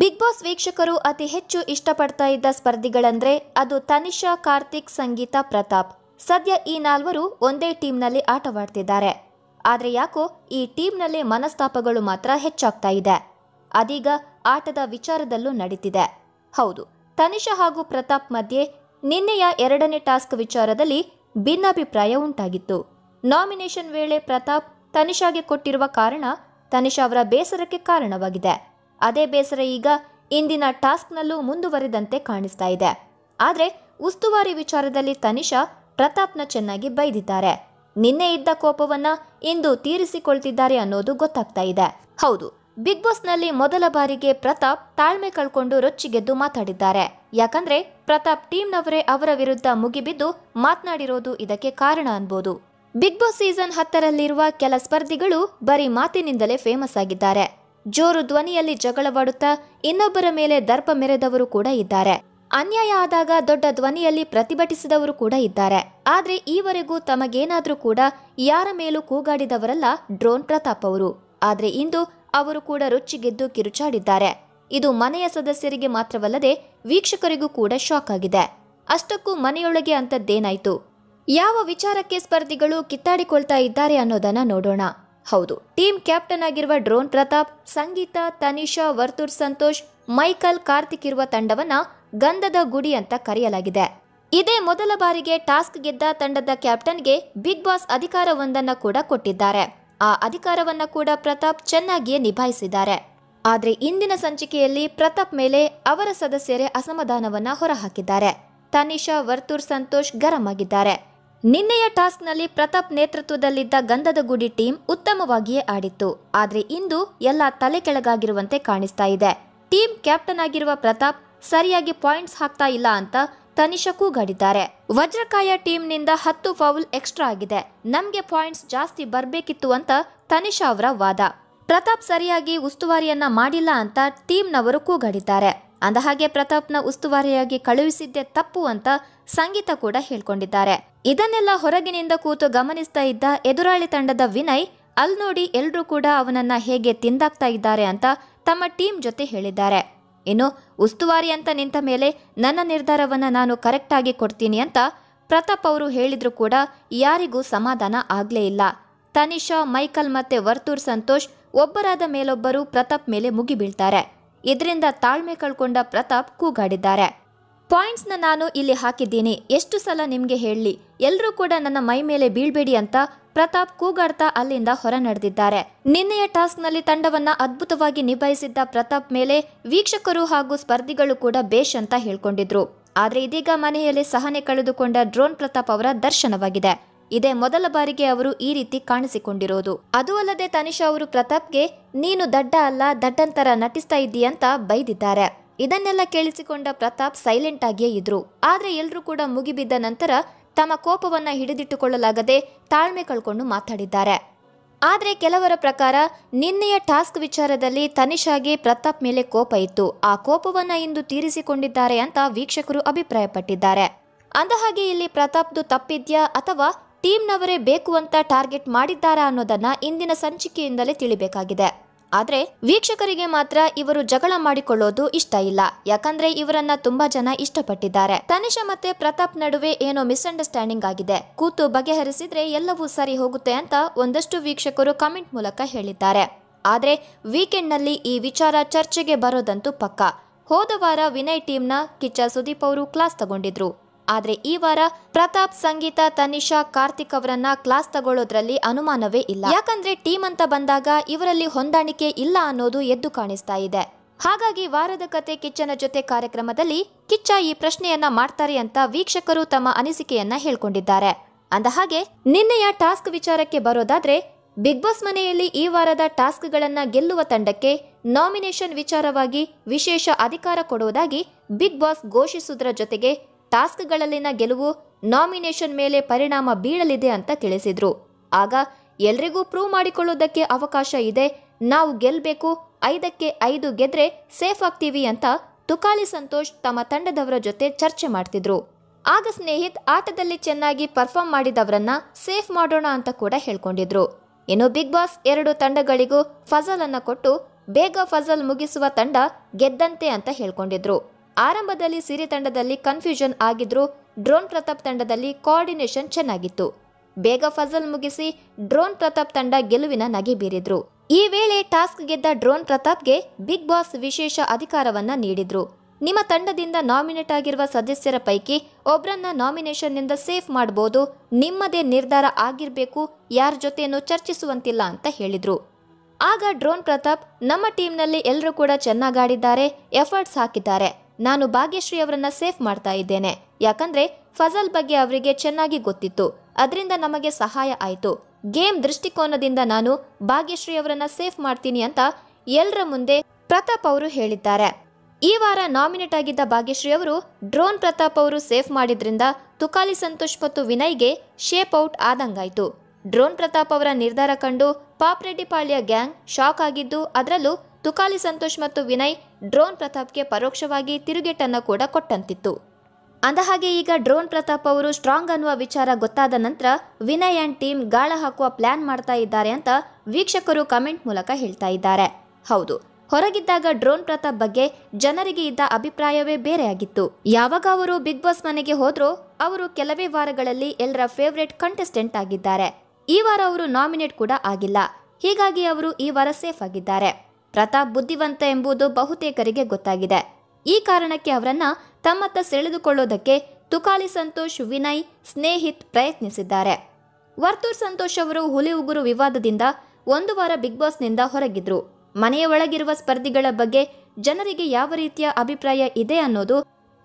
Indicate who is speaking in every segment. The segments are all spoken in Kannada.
Speaker 1: ಬಿಗ್ ಬಾಸ್ ವೀಕ್ಷಕರು ಅತಿ ಹೆಚ್ಚು ಇಷ್ಟಪಡ್ತಾ ಇದ್ದ ಸ್ಪರ್ಧಿಗಳಂದ್ರೆ ಅದು ತನಿಷಾ ಕಾರ್ತಿಕ್ ಸಂಗೀತ ಪ್ರತಾಪ್ ಸದ್ಯ ಈ ನಾಲ್ವರು ಒಂದೇ ಟೀಮ್ನಲ್ಲಿ ಆಟವಾಡ್ತಿದ್ದಾರೆ ಆದರೆ ಯಾಕೋ ಈ ಟೀಮ್ನಲ್ಲಿ ಮನಸ್ತಾಪಗಳು ಮಾತ್ರ ಹೆಚ್ಚಾಗ್ತಾ ಇದೆ ಅದೀಗ ಆಟದ ವಿಚಾರದಲ್ಲೂ ನಡೀತಿದೆ ಹೌದು ತನಿಷಾ ಹಾಗೂ ಪ್ರತಾಪ್ ಮಧ್ಯೆ ನಿನ್ನೆಯ ಎರಡನೇ ಟಾಸ್ಕ್ ವಿಚಾರದಲ್ಲಿ ಭಿನ್ನಾಭಿಪ್ರಾಯ ಉಂಟಾಗಿತ್ತು ನಾಮಿನೇಷನ್ ವೇಳೆ ಪ್ರತಾಪ್ ತನಿಷಾಗೆ ಕೊಟ್ಟಿರುವ ಕಾರಣ ತನಿಷಾ ಅವರ ಬೇಸರಕ್ಕೆ ಕಾರಣವಾಗಿದೆ ಅದೇ ಬೇಸರ ಈಗ ಇಂದಿನ ಟಾಸ್ಕ್ನಲ್ಲೂ ಮುಂದುವರಿದಂತೆ ಕಾಣಿಸ್ತಾ ಇದೆ ಆದರೆ ಉಸ್ತುವಾರಿ ವಿಚಾರದಲ್ಲಿ ತನಿಷಾ ಪ್ರತಾಪ್ನ ಚೆನ್ನಾಗಿ ಬೈದಿದ್ದಾರೆ ನಿನ್ನೆ ಇದ್ದ ಕೋಪವನ್ನ ಇಂದು ತೀರಿಸಿಕೊಳ್ತಿದ್ದಾರೆ ಅನ್ನೋದು ಗೊತ್ತಾಗ್ತಾ ಇದೆ ಹೌದು ಬಿಗ್ ಬಾಸ್ನಲ್ಲಿ ಮೊದಲ ಬಾರಿಗೆ ಪ್ರತಾಪ್ ತಾಳ್ಮೆ ಕಳ್ಕೊಂಡು ರೊಚ್ಚಿಗೆದ್ದು ಮಾತಾಡಿದ್ದಾರೆ ಯಾಕಂದ್ರೆ ಪ್ರತಾಪ್ ಟೀಮ್ನವರೇ ಅವರ ವಿರುದ್ಧ ಮುಗಿಬಿದ್ದು ಮಾತನಾಡಿರೋದು ಇದಕ್ಕೆ ಕಾರಣ ಅನ್ಬೋದು ಬಿಗ್ ಬಾಸ್ ಸೀಸನ್ ಹತ್ತರಲ್ಲಿರುವ ಕೆಲ ಸ್ಪರ್ಧಿಗಳು ಬರೀ ಮಾತಿನಿಂದಲೇ ಫೇಮಸ್ ಆಗಿದ್ದಾರೆ ಜೋರು ಧ್ವನಿಯಲ್ಲಿ ಜಗಳವಾಡುತ್ತಾ ಇನ್ನೊಬ್ಬರ ಮೇಲೆ ದರ್ಪ ಮೆರೆದವರು ಕೂಡ ಇದ್ದಾರೆ ಅನ್ಯಾಯ ಆದಾಗ ದೊಡ್ಡ ಧ್ವನಿಯಲ್ಲಿ ಪ್ರತಿಭಟಿಸಿದವರು ಕೂಡ ಇದ್ದಾರೆ ಆದರೆ ಈವರೆಗೂ ತಮಗೇನಾದರೂ ಕೂಡ ಯಾರ ಮೇಲೂ ಕೂಗಾಡಿದವರಲ್ಲ ಡ್ರೋನ್ ಪ್ರತಾಪ್ ಅವರು ಆದರೆ ಇಂದು ಅವರು ಕೂಡ ರುಚಿಗೆದ್ದು ಕಿರುಚಾಡಿದ್ದಾರೆ ಇದು ಮನೆಯ ಸದಸ್ಯರಿಗೆ ಮಾತ್ರವಲ್ಲದೆ ವೀಕ್ಷಕರಿಗೂ ಕೂಡ ಶಾಕ್ ಆಗಿದೆ ಅಷ್ಟಕ್ಕೂ ಮನೆಯೊಳಗೆ ಅಂತದ್ದೇನಾಯ್ತು ಯಾವ ವಿಚಾರಕ್ಕೆ ಸ್ಪರ್ಧಿಗಳು ಕಿತ್ತಾಡಿಕೊಳ್ತಾ ಇದ್ದಾರೆ ಅನ್ನೋದನ್ನ ನೋಡೋಣ ಹೌದು ಟೀಮ್ ಕ್ಯಾಪ್ಟನ್ ಆಗಿರುವ ಡ್ರೋನ್ ಪ್ರತಾಪ್ ಸಂಗೀತ ತನಿಷಾ ವರ್ತೂರ್ ಸಂತೋಷ್ ಮೈಕಲ್ ಕಾರ್ತಿಕ್ ಇರುವ ತಂಡವನ್ನ ಗಂಧದ ಗುಡಿ ಅಂತ ಕರೆಯಲಾಗಿದೆ ಇದೇ ಮೊದಲ ಬಾರಿಗೆ ಟಾಸ್ಕ್ ಗೆದ್ದ ತಂಡದ ಕ್ಯಾಪ್ಟನ್ಗೆ ಬಿಗ್ ಬಾಸ್ ಅಧಿಕಾರವೊಂದನ್ನು ಕೂಡ ಕೊಟ್ಟಿದ್ದಾರೆ ಆ ಅಧಿಕಾರವನ್ನ ಕೂಡ ಪ್ರತಾಪ್ ಚೆನ್ನಾಗಿಯೇ ನಿಭಾಯಿಸಿದ್ದಾರೆ ಆದರೆ ಇಂದಿನ ಸಂಚಿಕೆಯಲ್ಲಿ ಪ್ರತಾಪ್ ಮೇಲೆ ಅವರ ಸದಸ್ಯರೇ ಅಸಮಾಧಾನವನ್ನ ಹೊರಹಾಕಿದ್ದಾರೆ ತನಿಷಾ ವರ್ತೂರ್ ಸಂತೋಷ್ ಗರಂ ಆಗಿದ್ದಾರೆ ನಿನ್ನೆಯ ಟಾಸ್ಕ್ನಲ್ಲಿ ಪ್ರತಾಪ್ ನೇತೃತ್ವದಲ್ಲಿದ್ದ ಗಂಧದ ಗುಡಿ ಟೀಮ್ ಉತ್ತಮವಾಗಿಯೇ ಆಡಿತ್ತು ಆದರೆ ಇಂದು ಎಲ್ಲ ತಲೆ ಕೆಳಗಾಗಿರುವಂತೆ ಕಾಣಿಸ್ತಾ ಇದೆ ಟೀಮ್ ಕ್ಯಾಪ್ಟನ್ ಆಗಿರುವ ಪ್ರತಾಪ್ ಸರಿಯಾಗಿ ಪಾಯಿಂಟ್ಸ್ ಹಾಕ್ತಾ ಇಲ್ಲ ಅಂತ ತನಿಷಕ್ಕೂ ಕೂಗಾಡಿದ್ದಾರೆ ವಜ್ರಕಾಯ ಟೀಮ್ನಿಂದ ಹತ್ತು ಫೌಲ್ ಎಕ್ಸ್ಟ್ರಾ ಆಗಿದೆ ನಮ್ಗೆ ಪಾಯಿಂಟ್ಸ್ ಜಾಸ್ತಿ ಬರಬೇಕಿತ್ತು ಅಂತ ತನಿಷಾ ಅವರ ವಾದ ಪ್ರತಾಪ್ ಸರಿಯಾಗಿ ಉಸ್ತುವಾರಿಯನ್ನ ಮಾಡಿಲ್ಲ ಅಂತ ಟೀಮ್ನವರು ಕೂಗಾಡಿದ್ದಾರೆ ಅಂದಹಾಗೆ ಪ್ರತಾಪ್ನ ಉಸ್ತುವಾರಿಯಾಗಿ ಕಳುಹಿಸಿದ್ದೇ ತಪ್ಪು ಅಂತ ಸಂಗೀತ ಕೂಡ ಹೇಳ್ಕೊಂಡಿದ್ದಾರೆ ಇದನ್ನೆಲ್ಲ ಹೊರಗಿನಿಂದ ಕೂತು ಗಮನಿಸ್ತಾ ಇದ್ದ ಎದುರಾಳಿ ತಂಡದ ವಿನಯ್ ಅಲ್ ನೋಡಿ ಎಲ್ಲರೂ ಕೂಡ ಅವನನ್ನ ಹೇಗೆ ತಿಂದಾಗ್ತಾ ಇದ್ದಾರೆ ಅಂತ ತಮ್ಮ ಟೀಮ್ ಜೊತೆ ಹೇಳಿದ್ದಾರೆ ಇನ್ನು ಉಸ್ತುವಾರಿ ಅಂತ ನಿಂತ ಮೇಲೆ ನನ್ನ ನಿರ್ಧಾರವನ್ನು ನಾನು ಕರೆಕ್ಟಾಗಿ ಕೊಡ್ತೀನಿ ಅಂತ ಪ್ರತಾಪ್ ಅವರು ಹೇಳಿದ್ರು ಕೂಡ ಯಾರಿಗೂ ಸಮಾಧಾನ ಆಗಲೇ ಇಲ್ಲ ತನಿಷಾ ಮೈಕಲ್ ಮತ್ತೆ ವರ್ತೂರ್ ಸಂತೋಷ್ ಒಬ್ಬರಾದ ಮೇಲೊಬ್ಬರು ಪ್ರತಾಪ್ ಮೇಲೆ ಮುಗಿಬೀಳ್ತಾರೆ ಇದರಿಂದ ತಾಳ್ಮೆ ಕಳ್ಕೊಂಡ ಪ್ರತಾಪ್ ಕೂಗಾಡಿದ್ದಾರೆ ಪಾಯಿಂಟ್ಸ್ನ ನಾನು ಇಲ್ಲಿ ಹಾಕಿದ್ದೀನಿ ಎಷ್ಟು ಸಲ ನಿಮಗೆ ಹೇಳಲಿ ಎಲ್ಲರೂ ಕೂಡ ನನ್ನ ಮೈ ಮೇಲೆ ಬೀಳ್ಬೇಡಿ ಅಂತ ಪ್ರತಾಪ್ ಕೂಗಾಡ್ತಾ ಅಲ್ಲಿಂದ ಹೊರ ನಡೆದಿದ್ದಾರೆ ನಿನ್ನೆಯ ಟಾಸ್ಕ್ನಲ್ಲಿ ತಂಡವನ್ನ ಅದ್ಭುತವಾಗಿ ನಿಭಾಯಿಸಿದ್ದ ಪ್ರತಾಪ್ ಮೇಲೆ ವೀಕ್ಷಕರು ಹಾಗೂ ಸ್ಪರ್ಧಿಗಳು ಕೂಡ ಬೇಷ್ ಅಂತ ಹೇಳ್ಕೊಂಡಿದ್ರು ಆದರೆ ಇದೀಗ ಮನೆಯಲ್ಲಿ ಸಹನೆ ಕಳೆದುಕೊಂಡ ಡ್ರೋನ್ ಪ್ರತಾಪ್ ಅವರ ದರ್ಶನವಾಗಿದೆ ಇದೇ ಮೊದಲ ಬಾರಿಗೆ ಅವರು ಈ ರೀತಿ ಕಾಣಿಸಿಕೊಂಡಿರೋದು ಅದು ಅಲ್ಲದೆ ತನಿಷಾ ಅವರು ಪ್ರತಾಪ್ಗೆ ನೀನು ದಡ್ಡ ಅಲ್ಲ ದಡ್ಡಂತರ ನಟಿಸ್ತಾ ಇದ್ದೀಯಂತ ಬೈದಿದ್ದಾರೆ ಇದನ್ನೆಲ್ಲ ಕೇಳಿಸಿಕೊಂಡ ಪ್ರತಾಪ್ ಸೈಲೆಂಟ್ ಆಗಿಯೇ ಇದ್ರು ಆದ್ರೆ ಎಲ್ರೂ ಕೂಡ ಮುಗಿಬಿದ್ದ ನಂತರ ತಮ್ಮ ಕೋಪವನ್ನ ಹಿಡಿದಿಟ್ಟುಕೊಳ್ಳಲಾಗದೆ ತಾಳ್ಮೆ ಕಳ್ಕೊಂಡು ಮಾತಾಡಿದ್ದಾರೆ ಆದರೆ ಕೆಲವರ ಪ್ರಕಾರ ನಿನ್ನೆಯ ಟಾಸ್ಕ್ ವಿಚಾರದಲ್ಲಿ ತನಿಷಾಗೆ ಪ್ರತಾಪ್ ಮೇಲೆ ಕೋಪ ಇತ್ತು ಆ ಕೋಪವನ್ನ ಇಂದು ತೀರಿಸಿಕೊಂಡಿದ್ದಾರೆ ಅಂತ ವೀಕ್ಷಕರು ಅಭಿಪ್ರಾಯಪಟ್ಟಿದ್ದಾರೆ ಅಂದಹಾಗೆ ಇಲ್ಲಿ ಪ್ರತಾಪ್ದು ತಪ್ಪಿದ್ಯಾ ಅಥವಾ ಟೀಮ್ನವರೇ ಬೇಕು ಅಂತ ಟಾರ್ಗೆಟ್ ಮಾಡಿದ್ದಾರಾ ಅನ್ನೋದನ್ನ ಇಂದಿನ ಸಂಚಿಕೆಯಿಂದಲೇ ತಿಳಿಬೇಕಾಗಿದೆ ಆದರೆ ವೀಕ್ಷಕರಿಗೆ ಮಾತ್ರ ಇವರು ಜಗಳ ಮಾಡಿಕೊಳ್ಳೋದು ಇಷ್ಟ ಇಲ್ಲ ಯಾಕಂದ್ರೆ ಇವರನ್ನ ತುಂಬಾ ಜನ ಇಷ್ಟಪಟ್ಟಿದ್ದಾರೆ ತನಿಷಾ ಮತ್ತೆ ಪ್ರತಾಪ್ ನಡುವೆ ಏನೋ ಮಿಸ್ಅಂಡರ್ಸ್ಟ್ಯಾಂಡಿಂಗ್ ಆಗಿದೆ ಕೂತು ಬಗೆಹರಿಸಿದ್ರೆ ಎಲ್ಲವೂ ಸರಿ ಹೋಗುತ್ತೆ ಅಂತ ಒಂದಷ್ಟು ವೀಕ್ಷಕರು ಕಮೆಂಟ್ ಮೂಲಕ ಹೇಳಿದ್ದಾರೆ ಆದರೆ ವೀಕೆಂಡ್ನಲ್ಲಿ ಈ ವಿಚಾರ ಚರ್ಚೆಗೆ ಬರೋದಂತೂ ಪಕ್ಕ ಹೋದ ವಾರ ವಿನಯ್ ಟೀಮ್ನ ಕಿಚ್ಚ ಸುದೀಪ್ ಅವರು ಕ್ಲಾಸ್ ತಗೊಂಡಿದ್ರು ಆದರೆ ಈ ವಾರ ಪ್ರತಾಪ್ ಸಂಗೀತ ತನಿಷಾ ಕಾರ್ತಿಕ್ ಅವರನ್ನ ಕ್ಲಾಸ್ ತಗೊಳ್ಳೋದ್ರಲ್ಲಿ ಅನುಮಾನವೇ ಇಲ್ಲ ಯಾಕಂದ್ರೆ ಟೀಮ್ ಅಂತ ಬಂದಾಗ ಇವರಲ್ಲಿ ಹೊಂದಾಣಿಕೆ ಇಲ್ಲ ಅನ್ನೋದು ಎದ್ದು ಕಾಣಿಸ್ತಾ ಇದೆ ಹಾಗಾಗಿ ವಾರದ ಕತೆ ಕಿಚ್ಚನ ಜೊತೆ ಕಾರ್ಯಕ್ರಮದಲ್ಲಿ ಕಿಚ್ಚ ಈ ಪ್ರಶ್ನೆಯನ್ನ ಮಾಡ್ತಾರೆ ಅಂತ ವೀಕ್ಷಕರು ತಮ್ಮ ಅನಿಸಿಕೆಯನ್ನ ಹೇಳ್ಕೊಂಡಿದ್ದಾರೆ ಅಂದಹಾಗೆ ನಿನ್ನೆಯ ಟಾಸ್ಕ್ ವಿಚಾರಕ್ಕೆ ಬರೋದಾದ್ರೆ ಬಿಗ್ ಬಾಸ್ ಮನೆಯಲ್ಲಿ ಈ ವಾರದ ಟಾಸ್ಕ್ಗಳನ್ನ ಗೆಲ್ಲುವ ತಂಡಕ್ಕೆ ನಾಮಿನೇಷನ್ ವಿಚಾರವಾಗಿ ವಿಶೇಷ ಅಧಿಕಾರ ಕೊಡುವುದಾಗಿ ಬಿಗ್ ಬಾಸ್ ಘೋಷಿಸುವುದರ ಜೊತೆಗೆ ಟಾಸ್ಕ್ಗಳಲ್ಲಿನ ಗೆಲುವು ನಾಮಿನೇಷನ್ ಮೇಲೆ ಪರಿಣಾಮ ಬೀಳಲಿದೆ ಅಂತ ತಿಳಿಸಿದ್ರು ಆಗ ಎಲ್ರಿಗೂ ಪ್ರೂವ್ ಮಾಡಿಕೊಳ್ಳೋದಕ್ಕೆ ಅವಕಾಶ ಇದೆ ನಾವು ಗೆಲ್ಬೇಕು ಐದಕ್ಕೆ ಐದು ಗೆದ್ರೆ ಸೇಫ್ ಆಗ್ತೀವಿ ಅಂತ ತುಕಾಲಿ ಸಂತೋಷ್ ತಮ್ಮ ತಂಡದವರ ಜೊತೆ ಚರ್ಚೆ ಮಾಡ್ತಿದ್ರು ಆಗ ಸ್ನೇಹಿತ್ ಆಟದಲ್ಲಿ ಚೆನ್ನಾಗಿ ಪರ್ಫಾರ್ಮ್ ಮಾಡಿದವರನ್ನ ಸೇಫ್ ಮಾಡೋಣ ಅಂತ ಕೂಡ ಹೇಳ್ಕೊಂಡಿದ್ರು ಇನ್ನು ಬಿಗ್ ಬಾಸ್ ಎರಡು ತಂಡಗಳಿಗೂ ಫಜಲ್ ಅನ್ನ ಕೊಟ್ಟು ಬೇಗ ಫಜಲ್ ಮುಗಿಸುವ ತಂಡ ಗೆದ್ದಂತೆ ಅಂತ ಹೇಳ್ಕೊಂಡಿದ್ರು ಆರಂಭದಲ್ಲಿ ಸಿರಿ ತಂಡದಲ್ಲಿ ಕನ್ಫ್ಯೂಷನ್ ಆಗಿದ್ರು ಡ್ರೋನ್ ಪ್ರತಾಪ್ ತಂಡದಲ್ಲಿ ಕೋಆರ್ಡಿನೇಷನ್ ಚೆನ್ನಾಗಿತ್ತು ಬೇಗ ಫಜಲ್ ಮುಗಿಸಿ ಡ್ರೋನ್ ಪ್ರತಾಪ್ ತಂಡ ಗೆಲುವಿನ ನಗೆ ಬೀರಿದ್ರು ಈ ವೇಳೆ ಟಾಸ್ಕ್ ಗೆದ್ದ ಡ್ರೋನ್ ಪ್ರತಾಪ್ಗೆ ಬಿಗ್ ಬಾಸ್ ವಿಶೇಷ ಅಧಿಕಾರವನ್ನ ನೀಡಿದ್ರು ನಿಮ್ಮ ತಂಡದಿಂದ ನಾಮಿನೇಟ್ ಆಗಿರುವ ಸದಸ್ಯರ ಪೈಕಿ ಒಬ್ರನ್ನ ನಾಮಿನೇಷನ್ನಿಂದ ಸೇಫ್ ಮಾಡಬಹುದು ನಿಮ್ಮದೇ ನಿರ್ಧಾರ ಆಗಿರಬೇಕು ಯಾರ ಜೊತೆನೂ ಚರ್ಚಿಸುವಂತಿಲ್ಲ ಅಂತ ಹೇಳಿದ್ರು ಆಗ ಡ್ರೋನ್ ಪ್ರತಾಪ್ ನಮ್ಮ ಟೀಮ್ನಲ್ಲಿ ಎಲ್ಲರೂ ಕೂಡ ಚೆನ್ನಾಗಾಡಿದ್ದಾರೆ ಎಫರ್ಟ್ಸ್ ಹಾಕಿದ್ದಾರೆ ನಾನು ಭಾಗ್ಯಶ್ರೀ ಅವರನ್ನ ಸೇಫ್ ಮಾಡ್ತಾ ಇದ್ದೇನೆ ಯಾಕಂದ್ರೆ ಫಜಲ್ ಬಗ್ಗೆ ಅವರಿಗೆ ಚೆನ್ನಾಗಿ ಗೊತ್ತಿತ್ತು ಅದರಿಂದ ನಮಗೆ ಸಹಾಯ ಆಯಿತು ಗೇಮ್ ದೃಷ್ಟಿಕೋನದಿಂದ ನಾನು ಭಾಗ್ಯಶ್ರೀ ಅವರನ್ನ ಸೇಫ್ ಮಾಡ್ತೀನಿ ಅಂತ ಎಲ್ಲರ ಮುಂದೆ ಪ್ರತಾಪ್ ಅವರು ಹೇಳಿದ್ದಾರೆ ಈ ವಾರ ನಾಮಿನೇಟ್ ಆಗಿದ್ದ ಭಾಗ್ಯಶ್ರೀ ಅವರು ಡ್ರೋನ್ ಪ್ರತಾಪ್ ಅವರು ಸೇಫ್ ಮಾಡಿದ್ರಿಂದ ತುಕಾಲಿ ಸಂತೋಷ್ ಮತ್ತು ವಿನಯ್ಗೆ ಶೇಪ್ ಔಟ್ ಆದಂಗಾಯ್ತು ಡ್ರೋನ್ ಪ್ರತಾಪ್ ಅವರ ನಿರ್ಧಾರ ಕಂಡು ಪಾಳ್ಯ ಗ್ಯಾಂಗ್ ಶಾಕ್ ಆಗಿದ್ದು ಅದರಲ್ಲೂ ತುಕಾಲಿ ಸಂತೋಷ್ ಮತ್ತು ವಿನಯ್ ಡ್ರೋನ್ ಪ್ರತಾಪ್ಗೆ ಪರೋಕ್ಷವಾಗಿ ತಿರುಗೇಟನ್ನು ಕೂಡ ಕೊಟ್ಟಂತಿತ್ತು ಅಂದಹಾಗೆ ಈಗ ಡ್ರೋನ್ ಪ್ರತಾಪ್ ಅವರು ಸ್ಟ್ರಾಂಗ್ ಅನ್ನುವ ವಿಚಾರ ಗೊತ್ತಾದ ನಂತರ ವಿನಯ್ ಆ್ಯಂಡ್ ಟೀಮ್ ಗಾಳ ಹಾಕುವ ಪ್ಲ್ಯಾನ್ ಮಾಡ್ತಾ ಇದ್ದಾರೆ ಅಂತ ವೀಕ್ಷಕರು ಕಮೆಂಟ್ ಮೂಲಕ ಹೇಳ್ತಾ ಇದ್ದಾರೆ ಹೌದು ಹೊರಗಿದ್ದಾಗ ಡ್ರೋನ್ ಪ್ರತಾಪ್ ಬಗ್ಗೆ ಜನರಿಗೆ ಇದ್ದ ಅಭಿಪ್ರಾಯವೇ ಬೇರೆಯಾಗಿತ್ತು ಯಾವಾಗ ಅವರು ಬಿಗ್ ಬಾಸ್ ಮನೆಗೆ ಹೋದ್ರೋ ಅವರು ಕೆಲವೇ ವಾರಗಳಲ್ಲಿ ಎಲ್ಲರ ಫೇವ್ರೇಟ್ ಕಂಟೆಸ್ಟೆಂಟ್ ಆಗಿದ್ದಾರೆ ಈ ವಾರ ಅವರು ನಾಮಿನೇಟ್ ಕೂಡ ಆಗಿಲ್ಲ ಹೀಗಾಗಿ ಅವರು ಈ ವಾರ ಸೇಫ್ ಆಗಿದ್ದಾರೆ ಪ್ರತಾಪ್ ಬುದ್ಧಿವಂತ ಎಂಬುದು ಬಹುತೇಕರಿಗೆ ಗೊತ್ತಾಗಿದೆ ಈ ಕಾರಣಕ್ಕೆ ಅವರನ್ನ ತಮ್ಮತ್ತ ಸೆಳೆದುಕೊಳ್ಳೋದಕ್ಕೆ ತುಕಾಲಿ ಸಂತೋಷ್ ವಿನಯ್ ಸ್ನೇಹಿತ್ ಪ್ರಯತ್ನಿಸಿದ್ದಾರೆ ವರ್ತೂರ್ ಸಂತೋಷ್ ಅವರು ಹುಲಿ ಉಗುರು ವಿವಾದದಿಂದ ಒಂದು ವಾರ ಬಿಗ್ ಬಾಸ್ನಿಂದ ಹೊರಗಿದ್ರು ಮನೆಯ ಒಳಗಿರುವ ಸ್ಪರ್ಧಿಗಳ ಬಗ್ಗೆ ಜನರಿಗೆ ಯಾವ ರೀತಿಯ ಅಭಿಪ್ರಾಯ ಇದೆ ಅನ್ನೋದು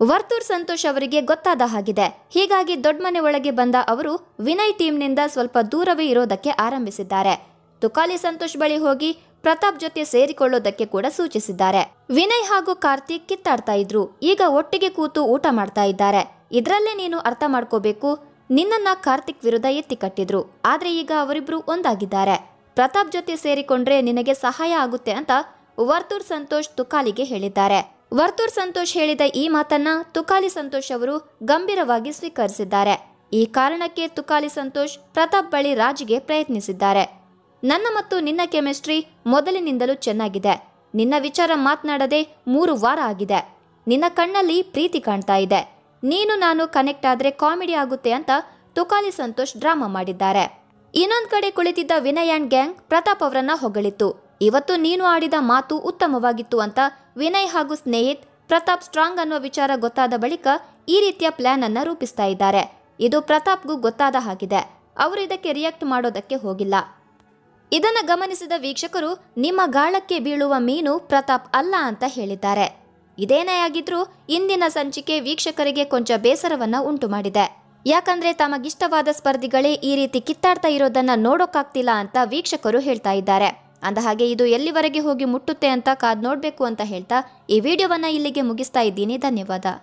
Speaker 1: ವರ್ತೂರ್ ಸಂತೋಷ್ ಅವರಿಗೆ ಗೊತ್ತಾದ ಹಾಗಿದೆ ಹೀಗಾಗಿ ದೊಡ್ಡ ಮನೆ ಒಳಗೆ ಬಂದ ಅವರು ವಿನಯ್ ಟೀಮ್ನಿಂದ ಸ್ವಲ್ಪ ದೂರವೇ ಇರೋದಕ್ಕೆ ಆರಂಭಿಸಿದ್ದಾರೆ ತುಕಾಲಿ ಸಂತೋಷ್ ಬಳಿ ಹೋಗಿ ಪ್ರತಾಪ್ ಜೊತೆ ಸೇರಿಕೊಳ್ಳೋದಕ್ಕೆ ಕೂಡ ಸೂಚಿಸಿದ್ದಾರೆ ವಿನಯ್ ಹಾಗೂ ಕಾರ್ತಿಕ್ ಕಿತ್ತಾಡ್ತಾ ಇದ್ರು ಈಗ ಒಟ್ಟಿಗೆ ಕೂತು ಊಟ ಮಾಡ್ತಾ ಇದ್ದಾರೆ ಇದರಲ್ಲೇ ನೀನು ಅರ್ಥ ಮಾಡ್ಕೋಬೇಕು ನಿನ್ನನ್ನ ಕಾರ್ತಿಕ್ ವಿರುದ್ಧ ಎತ್ತಿ ಕಟ್ಟಿದ್ರು ಆದ್ರೆ ಈಗ ಅವರಿಬ್ರು ಒಂದಾಗಿದ್ದಾರೆ ಪ್ರತಾಪ್ ಜೊತೆ ಸೇರಿಕೊಂಡ್ರೆ ನಿನಗೆ ಸಹಾಯ ಆಗುತ್ತೆ ಅಂತ ವರ್ತೂರ್ ಸಂತೋಷ್ ತುಕಾಲಿಗೆ ಹೇಳಿದ್ದಾರೆ ವರ್ತೂರ್ ಸಂತೋಷ್ ಹೇಳಿದ ಈ ಮಾತನ್ನ ತುಕಾಲಿ ಸಂತೋಷ್ ಅವರು ಗಂಭೀರವಾಗಿ ಸ್ವೀಕರಿಸಿದ್ದಾರೆ ಈ ಕಾರಣಕ್ಕೆ ತುಕಾಲಿ ಸಂತೋಷ್ ಪ್ರತಾಪ್ ಬಳಿ ರಾಜ್ಗೆ ಪ್ರಯತ್ನಿಸಿದ್ದಾರೆ ನನ್ನ ಮತ್ತು ನಿನ್ನ ಕೆಮಿಸ್ಟ್ರಿ ಮೊದಲಿನಿಂದಲೂ ಚೆನ್ನಾಗಿದೆ ನಿನ್ನ ವಿಚಾರ ಮಾತನಾಡದೆ ಮೂರು ವಾರ ಆಗಿದೆ ನಿನ್ನ ಕಣ್ಣಲ್ಲಿ ಪ್ರೀತಿ ಕಾಣ್ತಾ ಇದೆ ನೀನು ನಾನು ಕನೆಕ್ಟ್ ಆದರೆ ಕಾಮಿಡಿ ಆಗುತ್ತೆ ಅಂತ ತುಕಾಲಿ ಸಂತೋಷ್ ಡ್ರಾಮಾ ಮಾಡಿದ್ದಾರೆ ಇನ್ನೊಂದು ಕಡೆ ಕುಳಿತಿದ್ದ ವಿನಯ್ ಅಂಡ್ ಗ್ಯಾಂಗ್ ಪ್ರತಾಪ್ ಅವರನ್ನ ಹೊಗಳಿತ್ತು ಇವತ್ತು ನೀನು ಆಡಿದ ಮಾತು ಉತ್ತಮವಾಗಿತ್ತು ಅಂತ ವಿನಯ್ ಹಾಗೂ ಸ್ನೇಹಿತ್ ಪ್ರತಾಪ್ ಸ್ಟ್ರಾಂಗ್ ಅನ್ನೋ ವಿಚಾರ ಗೊತ್ತಾದ ಬಳಿಕ ಈ ರೀತಿಯ ಪ್ಲಾನ್ ಅನ್ನ ರೂಪಿಸ್ತಾ ಇದ್ದಾರೆ ಇದು ಪ್ರತಾಪ್ಗೂ ಗೊತ್ತಾದ ಹಾಗಿದೆ ಅವರು ಇದಕ್ಕೆ ರಿಯಾಕ್ಟ್ ಮಾಡೋದಕ್ಕೆ ಹೋಗಿಲ್ಲ ಇದನ್ನು ಗಮನಿಸಿದ ವೀಕ್ಷಕರು ನಿಮ್ಮ ಗಾಳಕ್ಕೆ ಬೀಳುವ ಮೀನು ಪ್ರತಾಪ್ ಅಲ್ಲ ಅಂತ ಹೇಳಿದ್ದಾರೆ ಇದೇನೇ ಆಗಿದ್ರೂ ಇಂದಿನ ಸಂಚಿಕೆ ವೀಕ್ಷಕರಿಗೆ ಕೊಂಚ ಬೇಸರವನ್ನ ಉಂಟು ಮಾಡಿದೆ ಯಾಕಂದ್ರೆ ತಮಗಿಷ್ಟವಾದ ಸ್ಪರ್ಧಿಗಳೇ ಈ ರೀತಿ ಕಿತ್ತಾಡ್ತಾ ಇರೋದನ್ನ ನೋಡೋಕ್ಕಾಗ್ತಿಲ್ಲ ಅಂತ ವೀಕ್ಷಕರು ಹೇಳ್ತಾ ಇದ್ದಾರೆ ಅಂದಹಾಗೆ ಇದು ಎಲ್ಲಿವರೆಗೆ ಹೋಗಿ ಮುಟ್ಟುತ್ತೆ ಅಂತ ಕಾದ್ ನೋಡಬೇಕು ಅಂತ ಹೇಳ್ತಾ ಈ ವಿಡಿಯೋವನ್ನ ಇಲ್ಲಿಗೆ ಮುಗಿಸ್ತಾ ಇದ್ದೀನಿ ಧನ್ಯವಾದ